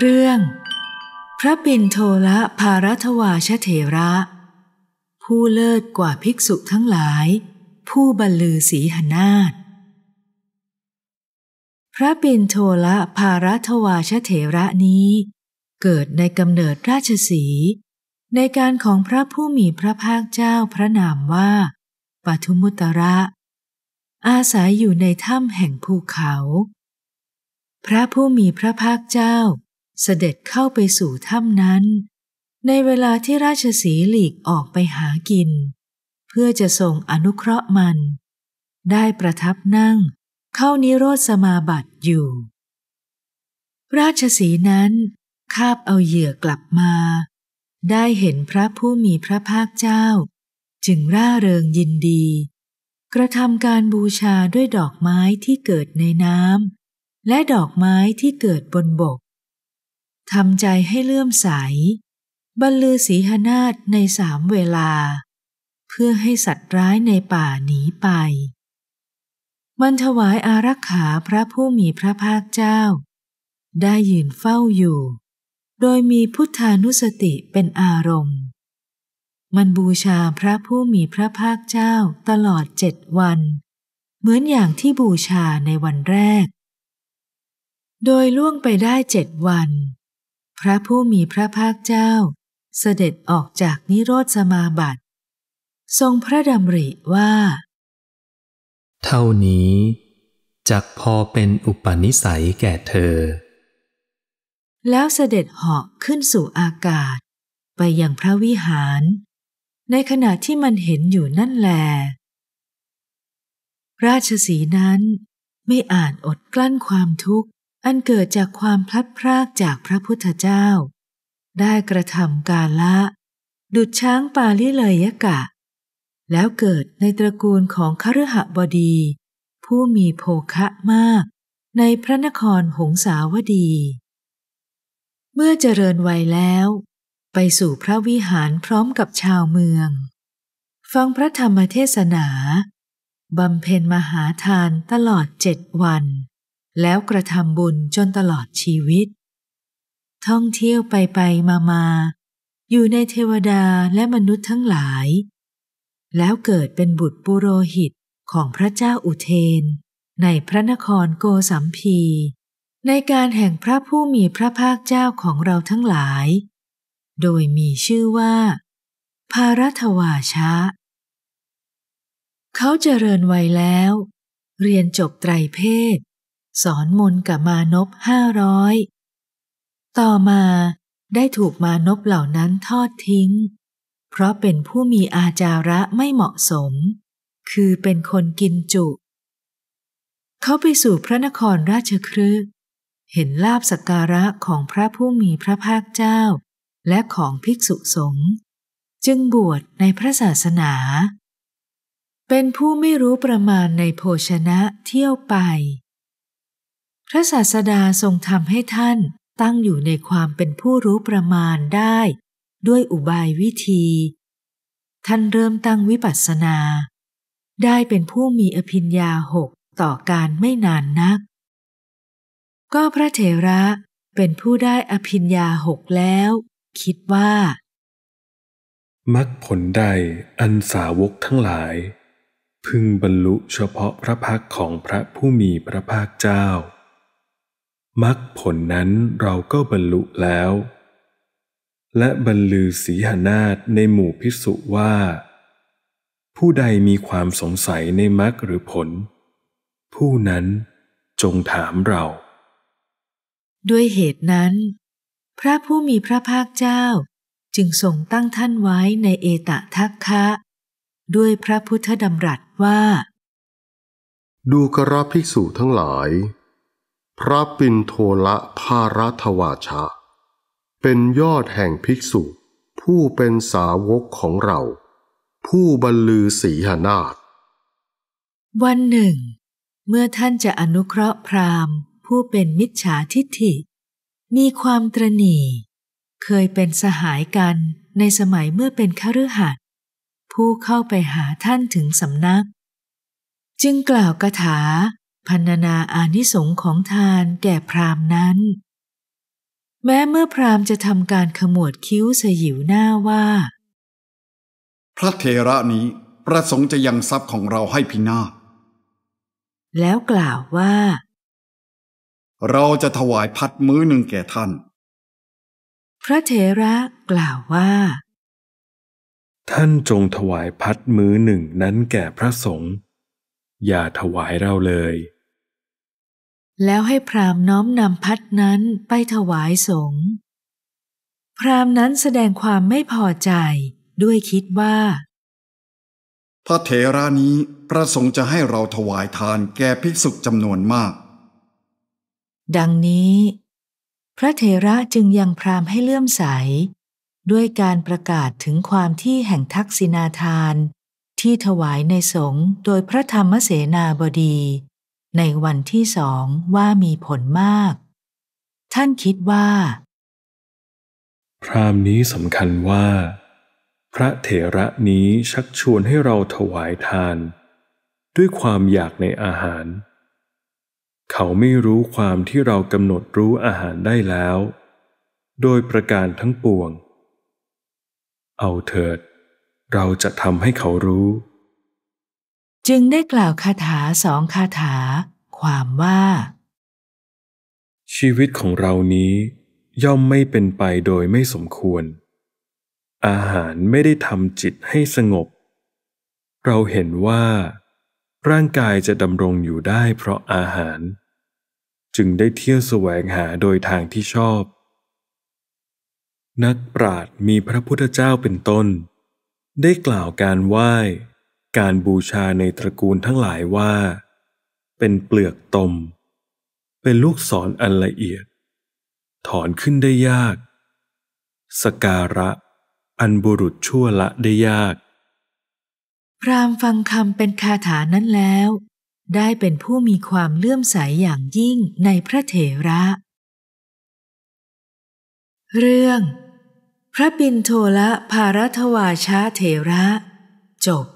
เรื่อง พระปินโทละภารัตวาชเถระ ผู้เลิศกว่าภิกษุทั้งหลาย ผู้บรรลือสีหนาฏพระปินโทละภารัตวาชเถระนี้เกิดในกำเนิดราชสี ในการของพระผู้มีพระภาคเจ้าพระนามว่า ปทุมุตระอาศัยอยู่ในถ้ำแห่งภูเขา พระผู้มีพระภาคเจ้าเสด็จเข้าไปสู่ถ้ำนั้น ในเวลาที่ราชสีหลีกออกไปหากิน เพื่อจะทรงอนุเคราะห์มัน ได้ประทับนั่งเข้านิโรธสมาบัติอยู่ ราชสีนั้นคาบเอาเหยื่อกลับมา ได้เห็นพระผู้มีพระภาคเจ้า จึงร่าเริงยินดี กระทำการบูชาด้วยดอกไม้ที่เกิดในน้ำและดอกไม้ที่เกิดบนบกทำใจให้เลื่อมใสบรรลือศีหนาฏในสามเวลา เพื่อให้สัตว์ร้ายในป่าหนีไป มันถวายอารักขาพระผู้มีพระภาคเจ้า ได้ยืนเฝ้าอยู่ โดยมีพุทธานุสติเป็นอารมณ์ มันบูชาพระผู้มีพระภาคเจ้าตลอดเจ็ดวัน เหมือนอย่างที่บูชาในวันแรก โดยล่วงไปได้เจ็ดวันพระผู้มีพระภาคเจ้าเสด็จออกจากนิโรธสมาบัติ ทรงพระดำริว่า เท่านี้จักพอเป็นอุปนิสัยแก่เธอ แล้วเสด็จเหาะขึ้นสู่อากาศ ไปยังพระวิหาร ในขณะที่มันเห็นอยู่นั่นแล ราชสีนั้นไม่อาจอดกลั้นความทุกข์อันเกิดจากความพลัดพรากจากพระพุทธเจ้า ได้กระทำการละ ดุดช้างปาลิเลยกะ แล้วเกิดในตระกูลของคฤหบดี ผู้มีโภคะมากในพระนครหงสาวดี เมื่อเจริญวัยแล้ว ไปสู่พระวิหารพร้อมกับชาวเมือง ฟังพระธรรมเทศนาบำเพ็ญมหาทานตลอดเจ็ดวันแล้วกระทำบุญจนตลอดชีวิต ท่องเที่ยวไปไปมามา อยู่ในเทวดาและมนุษย์ทั้งหลาย แล้วเกิดเป็นบุตรปุโรหิตของพระเจ้าอุเทน ในพระนครโกสัมพี ในการแห่งพระผู้มีพระภาคเจ้าของเราทั้งหลาย โดยมีชื่อว่า ภารัตวาชะ เขาเจริญวัยแล้ว เรียนจบไตรเพศสอนมนกับมานพห้าร้อยต่อมาได้ถูกมานพเหล่านั้นทอดทิ้ง เพราะเป็นผู้มีอาจาระไม่เหมาะสม คือเป็นคนกินจุ เขาไปสู่พระนครราชครืเห็นลาบสการะของพระผู้มีพระภาคเจ้า และของภิกษุสงฆ์จึงบวชในพระศาสนา เป็นผู้ไม่รู้ประมาณในโภชนะเที่ยวไปพระศาสดาทรงทำให้ท่านตั้งอยู่ในความเป็นผู้รู้ประมาณได้ ด้วยอุบายวิธี ท่านเริ่มตั้งวิปัสสนา ได้เป็นผู้มีอภิญญาหกต่อการไม่นานนัก ก็พระเถระเป็นผู้ได้อภิญญาหกแล้ว คิดว่า มักผลใดอันสาวกทั้งหลายพึงบรรลุเฉพาะพระพักของพระผู้มีพระภาคเจ้ามรรคผลนั้นเราก็บรรลุแล้ว และบรรลือสีหนาฏในหมู่พิสุว่า ผู้ใดมีความสงสัยในมรรคหรือผล ผู้นั้นจงถามเรา ด้วยเหตุนั้น พระผู้มีพระภาคเจ้าจึงทรงตั้งท่านไว้ในเอตะทัคคะ ด้วยพระพุทธดำรัสว่า ดูกระรอบภิกษุทั้งหลายพระปินโทละภารัวาชะ เป็นยอดแห่งภิกษุ ผู้เป็นสาวกของเรา ผู้บรรลือสีหนาฏวันหนึ่ง เมื่อท่านจะอนุเคราะห์พราหมณ์ ผู้เป็นมิจฉาทิฏฐิ มีความตรณีเคยเป็นสหายกันในสมัยเมื่อเป็นขรือหัดผู้เข้าไปหาท่านถึงสำนัก จึงกล่าวคาถาพันนาอานิสงของทานแก่พรามนั้น แม้เมื่อพรามจะทำการขมวดคิ้วสยิวหน้าว่า พระเทระนี้ประสงค์จะยังทรัพย์ของเราให้พินาศแล้วกล่าวว่า เราจะถวายพัดมื้อหนึ่งแก่ท่าน พระเทระกล่าวว่า ท่านจงถวายพัดมื้อหนึ่งนั้นแก่พระสงฆ์อย่าถวายเราเลยแล้วให้พราหมณ์น้อมนำพัดนั้นไปถวายสงฆ์พราหมณ์นั้นแสดงความไม่พอใจด้วยคิดว่าพระเถรานี้ประสงค์จะให้เราถวายทานแก่ภิกษุจำนวนมาก ดังนี้ พระเถระจึงยังพราหมณ์ให้เลื่อมใส ด้วยการประกาศถึงความที่แห่งทักษิณาทาน ที่ถวายในสงฆ์โดยพระธรรมเสนาบดีในวันที่สองว่ามีผลมาก ท่านคิดว่า พรามนี้สำคัญว่า พระเถระนี้ชักชวนให้เราถวายทาน ด้วยความอยากในอาหาร เขาไม่รู้ความที่เรากำหนดรู้อาหารได้แล้ว โดยประการทั้งปวง เอาเถิด เราจะทำให้เขารู้จึงได้กล่าวคาถาสองคาถา ความว่า ชีวิตของเรานี้ย่อมไม่เป็นไปโดยไม่สมควร อาหารไม่ได้ทำจิตให้สงบ เราเห็นว่าร่างกายจะดำรงอยู่ได้เพราะอาหาร จึงได้เที่ยวแสวงหาโดยทางที่ชอบ นักปราชญ์มีพระพุทธเจ้าเป็นต้น ได้กล่าวการไหว้การบูชาในตระกูลทั้งหลายว่า เป็นเปลือกตม เป็นลูกศรออันละเอียด ถอนขึ้นได้ยาก สการะอันบุรุษชั่วละได้ยาก พรามฟังคำเป็นคาถานั้นแล้ว ได้เป็นผู้มีความเลื่อมใสอย่างยิ่งในพระเถระ เรื่อง พระปินโทละภารทวาชาเถระจบ